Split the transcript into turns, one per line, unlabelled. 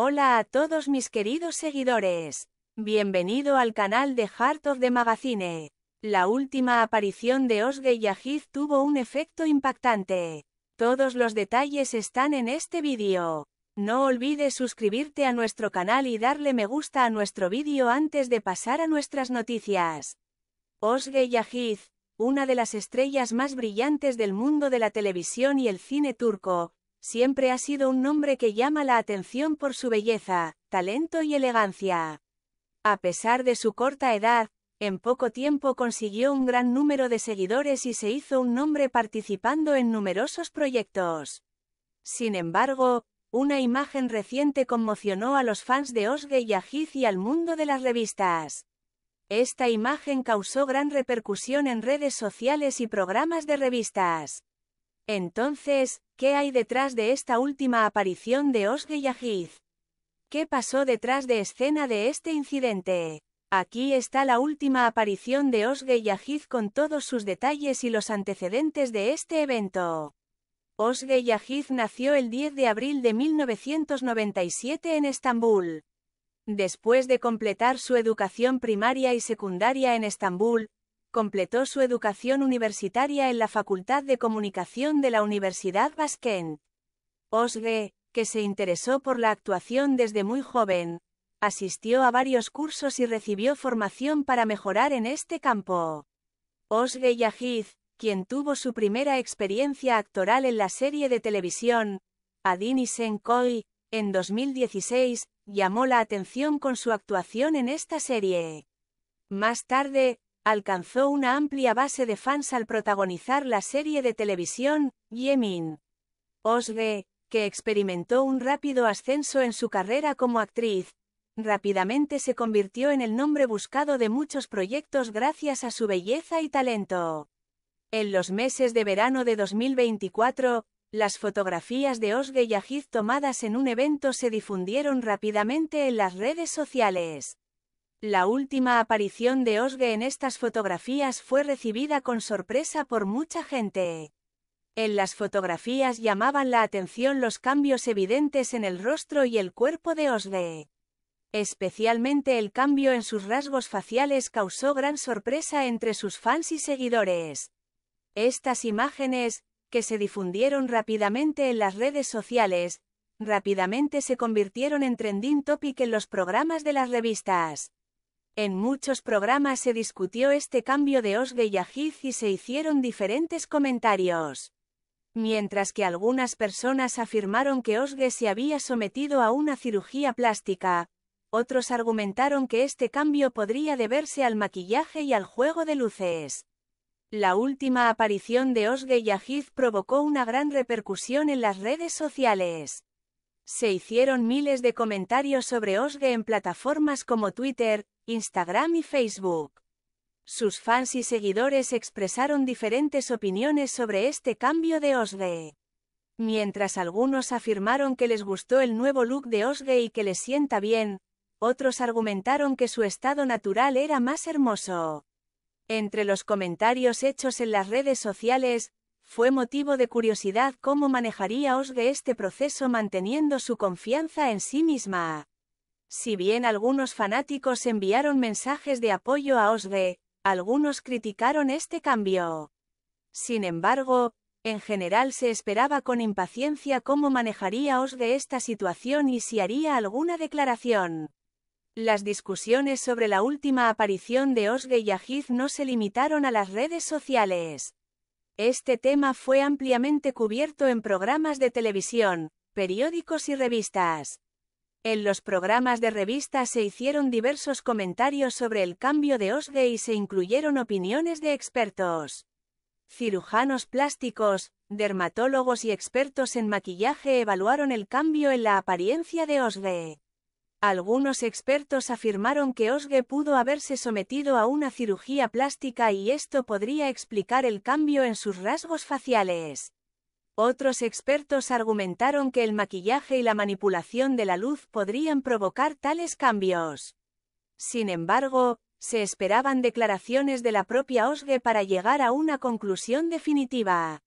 Hola a todos mis queridos seguidores. Bienvenido al canal de Heart of the Magazine. La última aparición de Özge Yajid tuvo un efecto impactante. Todos los detalles están en este vídeo. No olvides suscribirte a nuestro canal y darle me gusta a nuestro vídeo antes de pasar a nuestras noticias. Özge Yajiz, una de las estrellas más brillantes del mundo de la televisión y el cine turco, siempre ha sido un nombre que llama la atención por su belleza, talento y elegancia. A pesar de su corta edad, en poco tiempo consiguió un gran número de seguidores y se hizo un nombre participando en numerosos proyectos. Sin embargo, una imagen reciente conmocionó a los fans de Osge y Ajiz y al mundo de las revistas. Esta imagen causó gran repercusión en redes sociales y programas de revistas. Entonces, ¿qué hay detrás de esta última aparición de Osge Yahid? ¿Qué pasó detrás de escena de este incidente? Aquí está la última aparición de Osge Yahid con todos sus detalles y los antecedentes de este evento. Osge Yahid nació el 10 de abril de 1997 en Estambul. Después de completar su educación primaria y secundaria en Estambul, completó su educación universitaria en la Facultad de Comunicación de la Universidad basquet Osge, que se interesó por la actuación desde muy joven, asistió a varios cursos y recibió formación para mejorar en este campo. Osge Yajid, quien tuvo su primera experiencia actoral en la serie de televisión, Adini Senkoi, en 2016, llamó la atención con su actuación en esta serie. Más tarde, alcanzó una amplia base de fans al protagonizar la serie de televisión, Yemin. Osge, que experimentó un rápido ascenso en su carrera como actriz, rápidamente se convirtió en el nombre buscado de muchos proyectos gracias a su belleza y talento. En los meses de verano de 2024, las fotografías de Osge Ajiz tomadas en un evento se difundieron rápidamente en las redes sociales. La última aparición de Osge en estas fotografías fue recibida con sorpresa por mucha gente. En las fotografías llamaban la atención los cambios evidentes en el rostro y el cuerpo de Osge. Especialmente el cambio en sus rasgos faciales causó gran sorpresa entre sus fans y seguidores. Estas imágenes, que se difundieron rápidamente en las redes sociales, rápidamente se convirtieron en trending topic en los programas de las revistas. En muchos programas se discutió este cambio de Osgue y Ajiz y se hicieron diferentes comentarios. Mientras que algunas personas afirmaron que Osge se había sometido a una cirugía plástica, otros argumentaron que este cambio podría deberse al maquillaje y al juego de luces. La última aparición de Osge Ajiz provocó una gran repercusión en las redes sociales. Se hicieron miles de comentarios sobre Osge en plataformas como Twitter, Instagram y Facebook. Sus fans y seguidores expresaron diferentes opiniones sobre este cambio de Osge. Mientras algunos afirmaron que les gustó el nuevo look de Osge y que les sienta bien, otros argumentaron que su estado natural era más hermoso. Entre los comentarios hechos en las redes sociales, fue motivo de curiosidad cómo manejaría Osge este proceso manteniendo su confianza en sí misma. Si bien algunos fanáticos enviaron mensajes de apoyo a Osge, algunos criticaron este cambio. Sin embargo, en general se esperaba con impaciencia cómo manejaría Osge esta situación y si haría alguna declaración. Las discusiones sobre la última aparición de Osge y Ajiz no se limitaron a las redes sociales. Este tema fue ampliamente cubierto en programas de televisión, periódicos y revistas. En los programas de revistas se hicieron diversos comentarios sobre el cambio de Osge y se incluyeron opiniones de expertos. Cirujanos plásticos, dermatólogos y expertos en maquillaje evaluaron el cambio en la apariencia de Osge. Algunos expertos afirmaron que Osge pudo haberse sometido a una cirugía plástica y esto podría explicar el cambio en sus rasgos faciales. Otros expertos argumentaron que el maquillaje y la manipulación de la luz podrían provocar tales cambios. Sin embargo, se esperaban declaraciones de la propia Osge para llegar a una conclusión definitiva.